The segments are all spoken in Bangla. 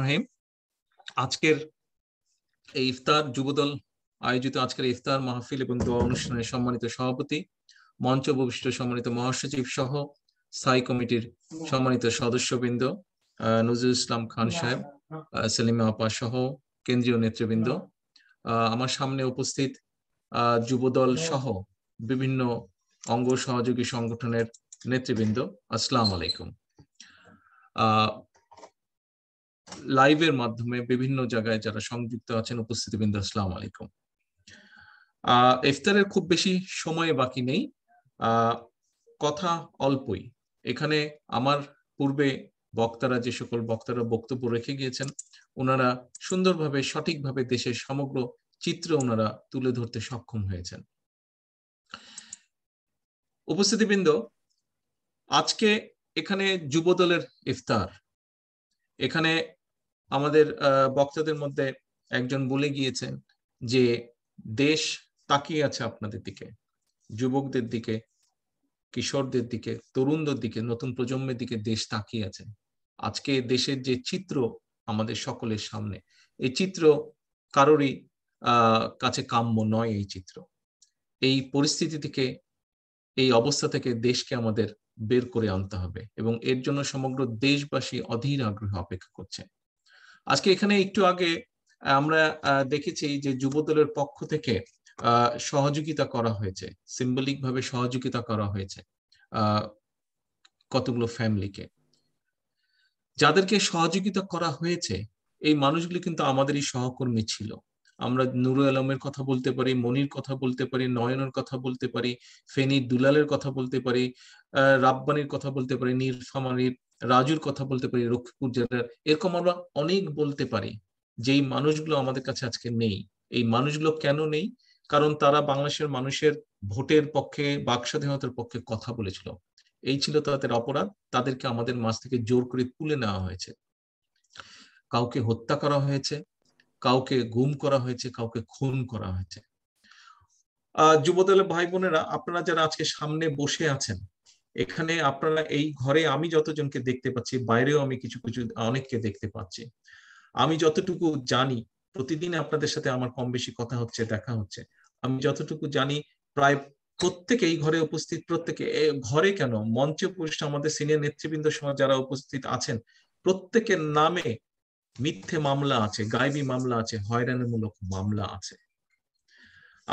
রহিম আজকের এই ইফতার যুবদল আয়োজিত আজকের ইফতার মাহফিল এবং দোয়া অনুষ্ঠানের সম্মানিত সভাপতি মঞ্চ বৈশিষ্ট্য সম্মানিত মহাসচিব সহ স্থায়ী কমিটির সম্মানিত সদস্যবৃন্দ নজরুল ইসলাম খান সাহেব সেলিমা আপা সহ কেন্দ্রীয় নেতৃবৃন্দ আমার সামনে উপস্থিত যুবদল সহ বিভিন্ন অঙ্গ সহযোগী সংগঠনের নেতৃবৃন্দ আসসালাম আলাইকুম লাইভের মাধ্যমে বিভিন্ন জায়গায় যারা সংযুক্ত আছেন বিন্দু আসসালাম আলাইকুম আহ ইফতারের খুব বেশি সময় বাকি নেই কথা অল্পই এখানে আমার পূর্বে বক্তারা যে সকল বক্তারা বক্তব্য রেখে গিয়েছেন ওনারা সুন্দরভাবে সঠিকভাবে দেশের সমগ্র চিত্র ওনারা তুলে ধরতে সক্ষম হয়েছেন উপস্থিতিবৃন্দ আজকে এখানে যুবদলের ইফতার এখানে আমাদের বক্তাদের মধ্যে একজন বলে গিয়েছেন যে দেশ তাকিয়ে আছে আপনাদের দিকে যুবকদের দিকে কিশোরদের দিকে তরুণদের দিকে নতুন প্রজন্মের দিকে দেশ তাকিয়ে আছে আজকে দেশের যে চিত্র আমাদের সকলের সামনে এই চিত্র কারোরই কাছে কাম্য নয় এই চিত্র এই পরিস্থিতি থেকে এই অবস্থা থেকে দেশকে আমাদের বের করে আনতে হবে এবং এর জন্য সমগ্র দেশবাসী অধীর আগ্রহে অপেক্ষা করছে আজকে এখানে একটু আগে আমরা দেখেছি যে যুবদলের পক্ষ থেকে সহযোগিতা করা হয়েছে সিম্বলিক ভাবে সহযোগিতা করা হয়েছে কতগুলো ফ্যামিলিকে যাদেরকে সহযোগিতা করা হয়েছে এই মানুষগুলি কিন্তু আমাদেরই সহকর্মী ছিল আমরা নুরুল আলমের কথা বলতে পারি মনির কথা বলতে পারি নয়নের কথা বলতে পারি ফেনি দুলালের কথা বলতে পারি রাব্বানির কথা বলতে পারি নিরফামানির রাজুর কথা বলতে পারি রক্ষীপুর জেলার এরকম আমরা অনেক বলতে পারি যেই মানুষগুলো আমাদের কাছে আজকে নেই এই মানুষগুলো কেন নেই কারণ তারা বাংলাদেশের মানুষের ভোটের পক্ষে বাক স্বাধীনতার পক্ষে কথা বলেছিল এই ছিল তাদের অপরাধ তাদেরকে আমাদের মাছ থেকে জোর করে তুলে নেওয়া হয়েছে কাউকে হত্যা করা হয়েছে কাউকে গুম করা হয়েছে কাউকে খুন করা হয়েছে যুবদলের ভাই বোনেরা আপনারা যারা আজকে সামনে বসে আছেন এখানে আপনারা এই ঘরে আমি যতজনকে দেখতে পাচ্ছি বাইরেও আমি কিছু কিছু অনেককে দেখতে পাচ্ছি আমি যতটুকু জানি প্রতিদিন আপনাদের সাথে আমার কম বেশি কথা হচ্ছে দেখা হচ্ছে আমি যতটুকু জানি প্রায় প্রত্যেকে এই ঘরে উপস্থিত প্রত্যেকে ঘরে কেন মঞ্চে উপস্থিত আমাদের সিনিয়র নেতৃবৃন্দ সহ যারা উপস্থিত আছেন প্রত্যেকের নামে মিথ্যে মামলা আছে গাইবি মামলা আছে হয়রানিমূলক মামলা আছে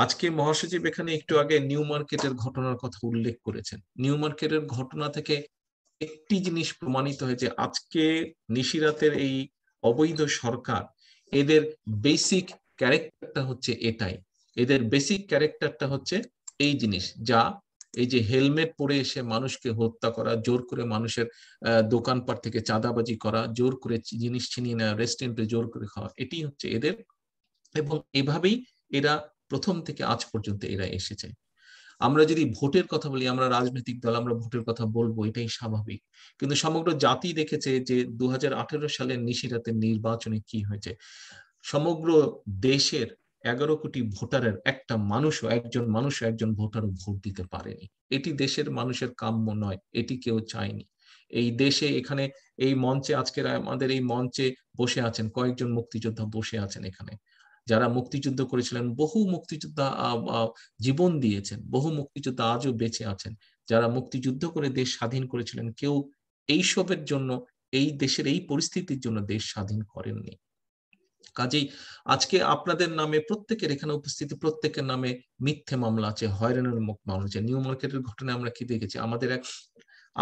আজকে মহাসচিব এখানে একটু আগে নিউ মার্কেটের ঘটনার কথা উল্লেখ করেছেন নিউ মার্কেটের ঘটনা থেকে একটি জিনিস প্রমাণিত হয়েছে আজকে নিশিরাতের এই অবৈধ সরকার এদের বেসিক ক্যারেক্টারটা হচ্ছে এটাই এদের বেসিক ক্যারেক্টারটা হচ্ছে এই জিনিস যা এই যে হেলমেট পরে এসে মানুষকে হত্যা করা জোর করে মানুষের দোকানপাট থেকে চাঁদাবাজি করা জোর করে জিনিস ছিনিয়ে নেওয়া রেস্টুরেন্টে জোর করে খাওয়া এটি হচ্ছে এদের এবং এভাবেই এরা প্রথম থেকে আজ পর্যন্ত এরা এসেছে আমরা যদি ভোটের কথা বলি আমরা রাজনৈতিক দল আমরা ভোটের কথা বলবো এটাই স্বাভাবিক কিন্তু সমগ্র জাতি দেখেছে যে দু সালের নিশিরাতের নির্বাচনে কি হয়েছে সমগ্র দেশের এগারো কোটি ভোটারের একটা মানুষও একজন মানুষ একজন ভোটারও ভোট দিতে পারেনি এটি দেশের মানুষের কাম্য নয় এটি কেউ চায়নি এই দেশে এখানে এই মঞ্চে আজকের আমাদের এই মঞ্চে বসে আছেন কয়েকজন মুক্তিযোদ্ধা বসে আছেন এখানে যারা মুক্তিযুদ্ধ করেছিলেন বহু মুক্তিযোদ্ধা জীবন দিয়েছেন বহু মুক্তিযোদ্ধা আজও বেঁচে আছেন যারা মুক্তিযুদ্ধ করে দেশ স্বাধীন করেছিলেন কেউ এইসবের জন্য এই দেশের এই পরিস্থিতির জন্য দেশ স্বাধীন করেননি কাজেই আজকে আপনাদের নামে প্রত্যেকের এখানে উপস্থিত প্রত্যেকের নামে মিথ্যে মামলা আছে হয়রানের মুখ মামলা আছে নিউ মার্কেটের ঘটনায় আমরা কি দেখেছি আমাদের এক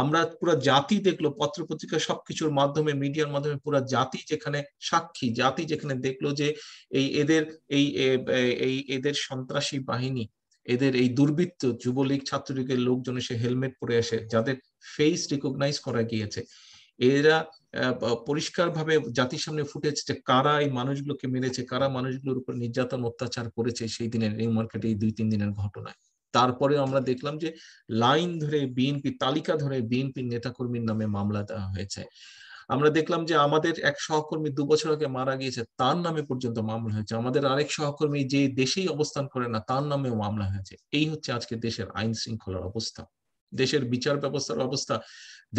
আমরা পুরো জাতি দেখলো পত্র পত্রিকা সবকিছুর মাধ্যমে মিডিয়ার মাধ্যমে পুরো জাতি যেখানে সাক্ষী জাতি যেখানে দেখলো যে এই এদের এই এই এদের সন্ত্রাসী বাহিনী এদের এই দুর্বৃত্ত যুবলীগ ছাত্রলীগের লোকজন এসে হেলমেট পরে আসে যাদের ফেস রিকগনাইজ করা গিয়েছে এরা পরিষ্কারভাবে জাতির সামনে ফুটেছে কারা এই মানুষগুলোকে মেরেছে কারা মানুষগুলোর উপর নির্যাতন অত্যাচার করেছে সেই দিনের নিউ মার্কেটে এই দুই তিন দিনের ঘটনায় তারপরে আমরা দেখলাম যে লাইন ধরে বিএনপি তালিকা ধরে বিএনপির নেতাকর্মীর নামে মামলা দেওয়া হয়েছে আমরা দেখলাম যে আমাদের এক সহকর্মী দু বছর আগে মারা গিয়েছে তার নামে পর্যন্ত মামলা হয়েছে আমাদের আরেক সহকর্মী যে দেশেই অবস্থান করে না তার নামেও মামলা হয়েছে এই হচ্ছে আজকে দেশের আইন শৃঙ্খলার অবস্থা দেশের বিচার ব্যবস্থার অবস্থা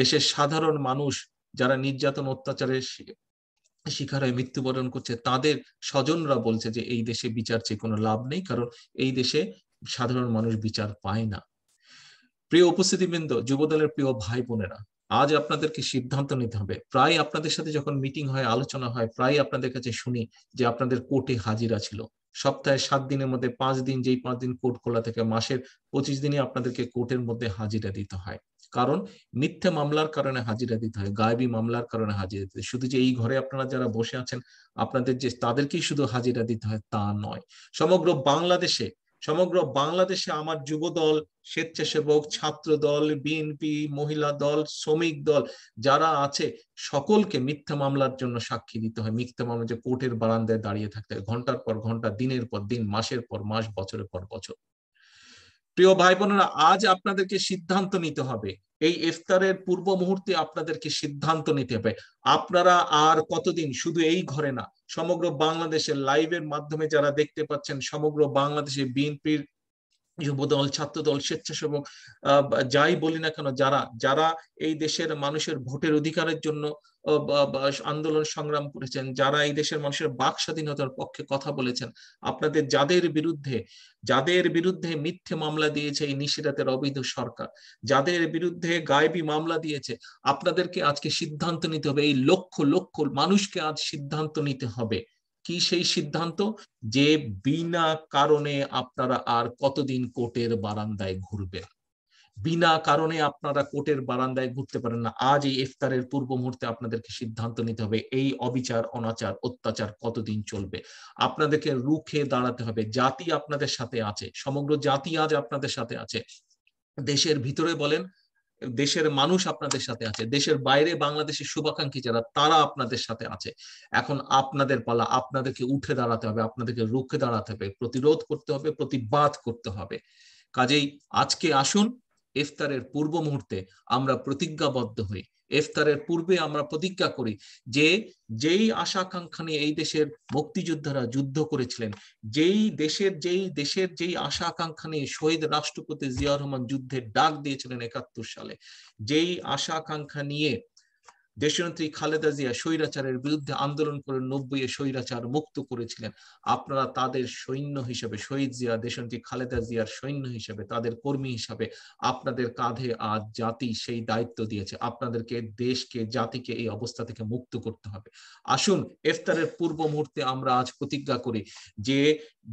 দেশের সাধারণ মানুষ যারা নির্যাতন অত্যাচারের শিকার হয়ে মৃত্যুবরণ করছে তাদের স্বজনরা বলছে যে এই দেশে বিচার চেয়ে কোনো লাভ নেই কারণ এই দেশে সাধারণ মানুষ বিচার পায় না প্রিয় উপস্থিতিবৃন্দ যুবদলের প্রিয় ভাই বোনেরা আজ আপনাদেরকে সিদ্ধান্ত নিতে হবে প্রায় আপনাদের সাথে যখন মিটিং হয় আলোচনা হয় প্রায় আপনাদের কাছে শুনি যে আপনাদের কোর্টে হাজিরা ছিল সপ্তাহে সাত দিনের মধ্যে পাঁচ দিন যেই পাঁচ দিন কোর্ট খোলা থেকে মাসের পঁচিশ দিনে আপনাদেরকে কোর্টের মধ্যে হাজিরা দিতে হয় কারণ মিথ্যা মামলার কারণে হাজিরা দিতে হয় গায়েবি মামলার কারণে হাজিরা দিতে শুধু যে এই ঘরে আপনারা যারা বসে আছেন আপনাদের যে তাদেরকেই শুধু হাজিরা দিতে হয় তা নয় সমগ্র বাংলাদেশে সমগ্র বাংলাদেশে আমার যুব দল স্বেচ্ছাসেবক ছাত্র দল বিএনপি মহিলা দল শ্রমিক দল যারা আছে সকলকে মিথ্যা মামলার জন্য সাক্ষী দিতে হয় মিথ্যা মামলা যে কোর্টের বারান্দায় দাঁড়িয়ে থাকতে হয় ঘন্টার পর ঘন্টা দিনের পর দিন মাসের পর মাস বছরের পর বছর প্রিয় ভাই বোনেরা আজ আপনাদেরকে সিদ্ধান্ত নিতে হবে এই ইফতারের পূর্ব মুহূর্তে আপনাদেরকে সিদ্ধান্ত নিতে হবে আপনারা আর কতদিন শুধু এই ঘরে না সমগ্র বাংলাদেশের লাইভের মাধ্যমে যারা দেখতে পাচ্ছেন সমগ্র বাংলাদেশে বিএনপির যুবদল ছাত্রদল স্বেচ্ছাসেবক যাই বলি না কেন যারা যারা এই দেশের মানুষের ভোটের অধিকারের জন্য আন্দোলন সংগ্রাম করেছেন যারা এই দেশের মানুষের বাক স্বাধীনতার পক্ষে কথা বলেছেন আপনাদের যাদের বিরুদ্ধে যাদের বিরুদ্ধে মিথ্যে মামলা দিয়েছে এই নিষেধাতের অবৈধ সরকার যাদের বিরুদ্ধে গায়েবী মামলা দিয়েছে আপনাদেরকে আজকে সিদ্ধান্ত নিতে হবে এই লক্ষ লক্ষ মানুষকে আজ সিদ্ধান্ত নিতে হবে কি সেই সিদ্ধান্ত যে বিনা কারণে আপনারা আর কতদিন কোর্টের বারান্দায় ঘুরবেন বিনা কারণে আপনারা কোর্টের বারান্দায় ঘুরতে পারেন না আজ এই ইফতারের পূর্ব মুহূর্তে আপনাদেরকে সিদ্ধান্ত নিতে হবে এই অবিচার অনাচার অত্যাচার কতদিন চলবে আপনাদেরকে রুখে দাঁড়াতে হবে জাতি আপনাদের সাথে আছে সমগ্র জাতি আজ আপনাদের সাথে আছে দেশের ভিতরে বলেন দেশের মানুষ আপনাদের সাথে আছে দেশের বাইরে বাংলাদেশের শুভাকাঙ্ক্ষী যারা তারা আপনাদের সাথে আছে এখন আপনাদের পালা আপনাদেরকে উঠে দাঁড়াতে হবে আপনাদেরকে রুখে দাঁড়াতে হবে প্রতিরোধ করতে হবে প্রতিবাদ করতে হবে কাজেই আজকে আসুন ইফতারের পূর্ব মুহূর্তে আমরা প্রতিজ্ঞাবদ্ধ হই ইফতারের পূর্বে আমরা প্রতিজ্ঞা করি যে যেই আশাকাঙ্ক্ষা নিয়ে এই দেশের মুক্তিযোদ্ধারা যুদ্ধ করেছিলেন যেই দেশের যেই দেশের যেই আকাঙ্ক্ষা নিয়ে শহীদ রাষ্ট্রপতি জিয়া রহমান যুদ্ধের ডাক দিয়েছিলেন একাত্তর সালে যেই আশাকাঙ্ক্ষা নিয়ে দেশনেত্রী খালেদা জিয়া স্বৈরাচারের বিরুদ্ধে আন্দোলন করে নব্বই স্বৈরাচার মুক্ত করেছিলেন আপনারা তাদের সৈন্য হিসেবে শহীদ জিয়া দেশনেত্রী খালেদা জিয়ার সৈন্য হিসেবে তাদের কর্মী হিসাবে আপনাদের কাঁধে আজ জাতি সেই দায়িত্ব দিয়েছে আপনাদেরকে দেশকে জাতিকে এই অবস্থা থেকে মুক্ত করতে হবে আসুন ইফতারের পূর্ব মুহূর্তে আমরা আজ প্রতিজ্ঞা করি যে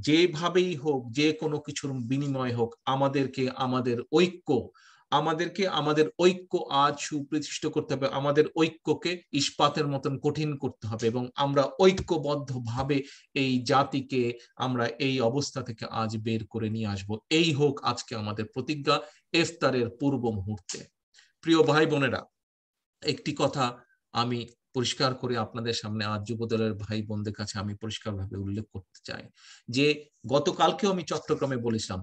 যেভাবেই হোক যে কোনো কিছুর বিনিময় হোক আমাদেরকে আমাদের ঐক্য আমাদেরকে আমাদের ঐক্য আজ সুপ্রতিষ্ঠ করতে হবে আমাদের ঐক্যকে ইস্পাতের মতন কঠিন করতে হবে এবং আমরা ভাবে এই জাতিকে আমরা এই অবস্থা থেকে আজ বের করে নিয়ে আসব এই হোক আজকে আমাদের প্রতিজ্ঞা ইফতারের পূর্ব মুহূর্তে প্রিয় ভাই বোনেরা একটি কথা আমি পরিষ্কার করে আপনাদের সামনে আজ যুবদলের ভাই বোনদের কাছে আমি পরিষ্কারভাবে উল্লেখ করতে চাই যে গতকালকেও আমি চট্টগ্রামে বলেছিলাম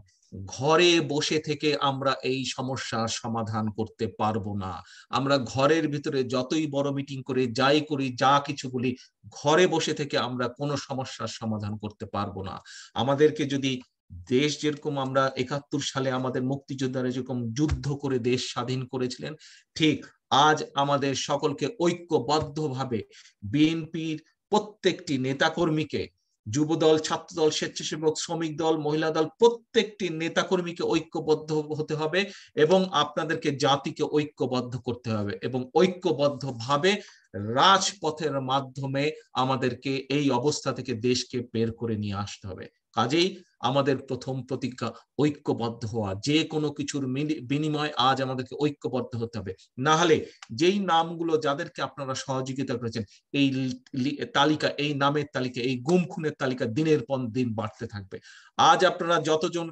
ঘরে বসে থেকে আমরা এই সমস্যার সমাধান করতে পারবো না আমরা ঘরের ভিতরে যতই বড় মিটিং করে যাই করি যা কিছু বলি ঘরে বসে থেকে আমরা কোনো সমস্যার সমাধান করতে পারবো না আমাদেরকে যদি দেশ যেরকম আমরা একাত্তর সালে আমাদের মুক্তিযোদ্ধারা যেরকম যুদ্ধ করে দেশ স্বাধীন করেছিলেন ঠিক আজ আমাদের সকলকে ঐক্যবদ্ধভাবে বিএনপির প্রত্যেকটি নেতাকর্মীকে যুবদল ছাত্রদল স্বেচ্ছাসেবক শ্রমিক দল মহিলা দল প্রত্যেকটি নেতাকর্মীকে ঐক্যবদ্ধ হতে হবে এবং আপনাদেরকে জাতিকে ঐক্যবদ্ধ করতে হবে এবং ঐক্যবদ্ধ ভাবে রাজপথের মাধ্যমে আমাদেরকে এই অবস্থা থেকে দেশকে বের করে নিয়ে আসতে হবে কাজেই আমাদের প্রথম প্রতিজ্ঞা ঐক্যবদ্ধ হওয়া যে কোনো কিছুর বিনিময় আজ আমাদেরকে ঐক্যবদ্ধ হতে হবে না হলে যেই নামগুলো যাদেরকে আপনারা সহযোগিতা করেছেন এই তালিকা এই নামের তালিকা এই গুম খুনের তালিকা দিনের পর দিন বাড়তে থাকবে আজ আপনারা যতজন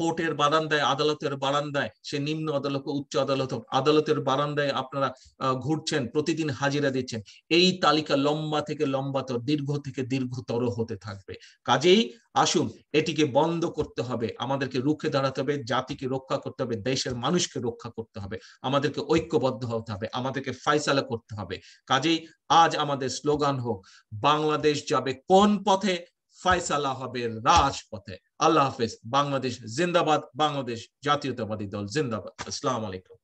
কোর্টের বারান্দায় আদালতের বারান্দায় সে নিম্ন আদালত উচ্চ আদালত আদালতের বারান্দায় আপনারা ঘুরছেন প্রতিদিন হাজিরা দিচ্ছেন এই তালিকা লম্বা থেকে লম্বাতর দীর্ঘ থেকে দীর্ঘতর হতে থাকবে কাজেই আসুন এটিকে বন্ধ করতে হবে আমাদেরকে রুখে দাঁড়াতে হবে জাতিকে রক্ষা করতে হবে দেশের মানুষকে রক্ষা করতে হবে আমাদেরকে ঐক্যবদ্ধ হতে হবে আমাদেরকে ফাইসালা করতে হবে কাজেই আজ আমাদের স্লোগান হোক বাংলাদেশ যাবে কোন পথে ফাইসালা হবে রাজপথে আল্লাহ হাফেজ বাংলাদেশ জিন্দাবাদ বাংলাদেশ জাতীয়তাবাদী দল জিন্দাবাদ আসসালাম আলাইকুম